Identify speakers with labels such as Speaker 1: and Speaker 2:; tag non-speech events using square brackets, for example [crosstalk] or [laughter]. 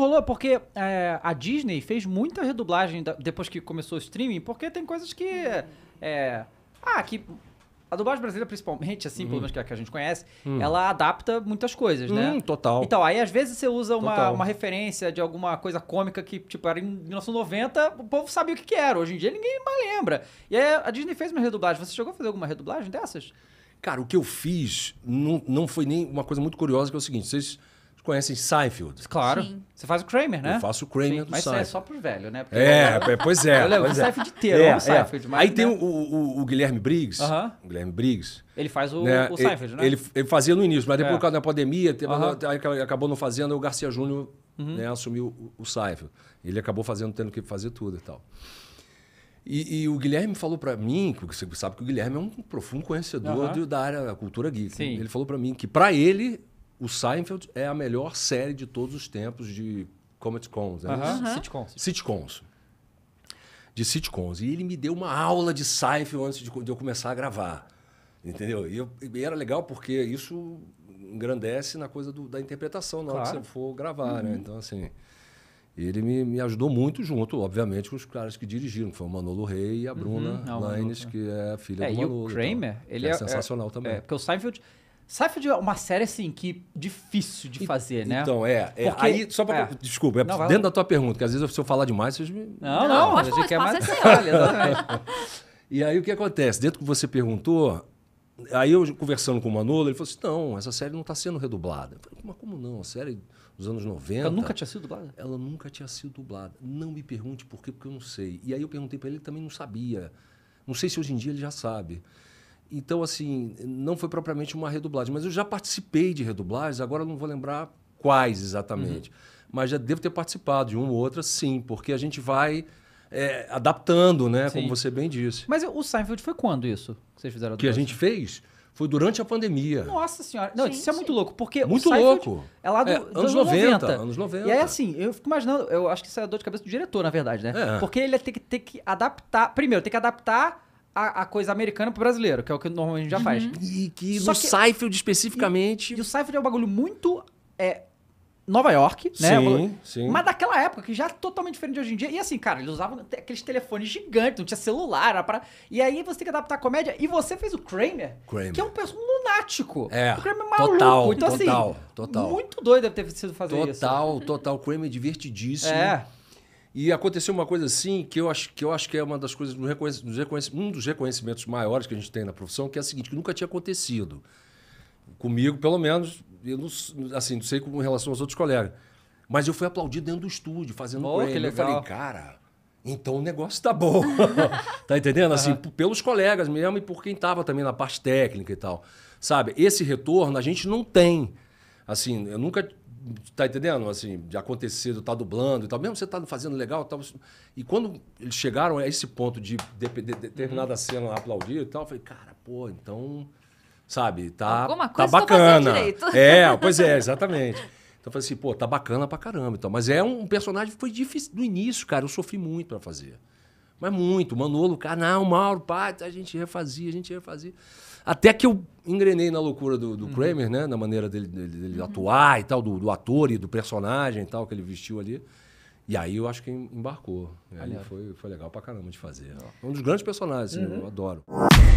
Speaker 1: rolou porque é, a Disney fez muita redublagem da, depois que começou o streaming, porque tem coisas que. É, ah, que. A dublagem brasileira, principalmente, assim, uhum. pelo menos que é a, que a gente conhece, uhum. ela adapta muitas coisas, né? né? total. Então, aí às vezes você usa uma, uma referência de alguma coisa cômica que, tipo, era em 1990, o povo sabia o que, que era. Hoje em dia ninguém mais
Speaker 2: lembra. E aí a Disney fez uma redublagem. Você chegou a fazer alguma redublagem dessas? Cara, o que eu fiz não, não foi nem uma coisa muito curiosa, que é o seguinte: vocês conhecem Seinfeld. Claro. Sim. Você faz o Kramer, né? Eu faço o Kramer Sim, do mas é Seinfeld. Mas é só pro velho, né? Porque é, eu... É, é, pois é. [laughs] Eu lembro é pois o Seinfeld inteiro, é, Seinfeld. Aí né? tem o, o, o, Guilherme Briggs. Uh -huh. o Guilherme Briggs. Ele faz o, né? o Seinfeld, né? Ele, ele, fazia no início, mas depois por causa da pandemia, teve, uh -huh. acabou não fazendo, o Garcia Júnior uh uhum. -huh. né, assumiu o, o Seinfeld. Ele acabou fazendo, tendo que fazer tudo e tal. E, e, o Guilherme falou para mim, que você sabe que o Guilherme é um profundo conhecedor do, da área da cultura geek. Sim. Ele falou para mim que para ele o Seinfeld é a melhor série de todos os tempos de Comet Cons, né? Uhum. Uhum. Sitcoms. Sitcoms. De sitcoms. E ele me deu uma aula de Seinfeld antes de eu começar a gravar. Entendeu? E, eu, e era legal porque isso engrandece na coisa do, da interpretação na claro. hora que você for gravar, né? uhum. né? Então, assim... Ele me, me ajudou muito junto, obviamente, com os caras que dirigiram, que foi o Manolo Rey e a uhum. Bruna uhum. que é a filha é, do Manolo. E o Kramer, então, ele é, é, é sensacional é, também. porque
Speaker 1: o Seinfeld Seinfeld é uma série, assim, que difícil de fazer, né? Então, é. é Porque- Aí, só pra. é. Desculpa, é Não, dentro da
Speaker 2: tua pergunta, que às vezes se eu falar demais, vocês me.
Speaker 1: Não, não, a pode gente quer mais é exatamente.
Speaker 2: [laughs] E aí o que acontece? Dentro do que você perguntou, aí eu conversando com o Manolo, ele falou assim: não, essa série não está sendo redublada. Eu falei, mas como não? A série dos anos 90. ela nunca tinha sido dublada. Ela nunca tinha sido dublada. Não me pergunte por quê, porque eu não sei. E aí eu perguntei para ele, ele também não sabia. Não sei se hoje em dia ele já sabe. Então, assim, não foi propriamente uma redublagem. Mas eu já participei de redublagens, agora não vou lembrar quais exatamente. Uhum. Mas já devo ter participado de uma ou outra, sim, porque a gente vai é, adaptando, né? Sim. Como você bem disse. Mas o Seinfeld foi quando isso que vocês fizeram? Que a gente fez? Foi durante a pandemia.
Speaker 1: Nossa senhora. Não, isso é muito louco, porque muito o louco. é lá do, é, anos 90, 90, Anos 90. E é assim, eu fico imaginando, eu acho que isso é dor de cabeça do diretor, na verdade, né? É. Porque ele é, tem que, que adaptar. Primeiro, tem que adaptar a, a, coisa americana pro brasileiro, que é o que normalmente a gente já uhum. faz. E que Só no que, Seinfeld especificamente. E, e o Seinfeld é um bagulho muito. É, Nova York, né? Sim, é sim. Mas daquela época, que já é totalmente diferente de hoje em dia. E assim, cara, eles usavam aqueles telefones gigantes, não tinha celular, era pra... E aí você tem que adaptar a comédia. E você fez o Kramer, Kramer. que é um, personagem lunático.
Speaker 2: É, o Kramer é maluco. Total, então, assim, total, assim, total. Muito doido deve ter sido fazer total, isso. Total, total. O Kramer é divertidíssimo. É. E aconteceu uma coisa assim que eu acho que, eu acho que é uma das coisas, um dos reconhecimentos maiores que a gente tem na profissão, que é a seguinte, que nunca tinha acontecido. Comigo, pelo menos, eu não, assim, não sei como em relação aos outros colegas. Mas eu fui aplaudido dentro do estúdio, fazendo oh, um que legal. Eu falei, cara, então o negócio tá bom. [laughs] tá entendendo? Assim, uhum. pelos colegas mesmo e por quem estava também na parte técnica e tal. Sabe, esse retorno a gente não tem. Assim, eu nunca Tá entendendo? Assim, de acontecer, tá dublando e tal. Mesmo você tá fazendo legal e tal. E quando eles chegaram a esse ponto de, de, de, de determinada uhum. cena aplaudir e tal, eu falei, cara, pô, então. Sabe, tá, Alguma tá coisa tá bacana. É, [laughs] pois é, exatamente. Então eu falei assim, pô, tá bacana pra caramba. Então, mas é um personagem que foi difícil no início, cara. Eu sofri muito para fazer. Mas muito. Manolo, canal, Mauro, pai, a gente refazia, a gente refazia. Até que eu engrenei na loucura do, do uhum. Kramer, né? Na maneira dele, dele, dele uhum. atuar e tal, do, do, ator e do personagem e tal, que ele vestiu ali. E aí eu acho que embarcou. E aí foi, foi legal pra caramba de fazer. É um dos grandes personagens, assim, uhum. assim, eu adoro.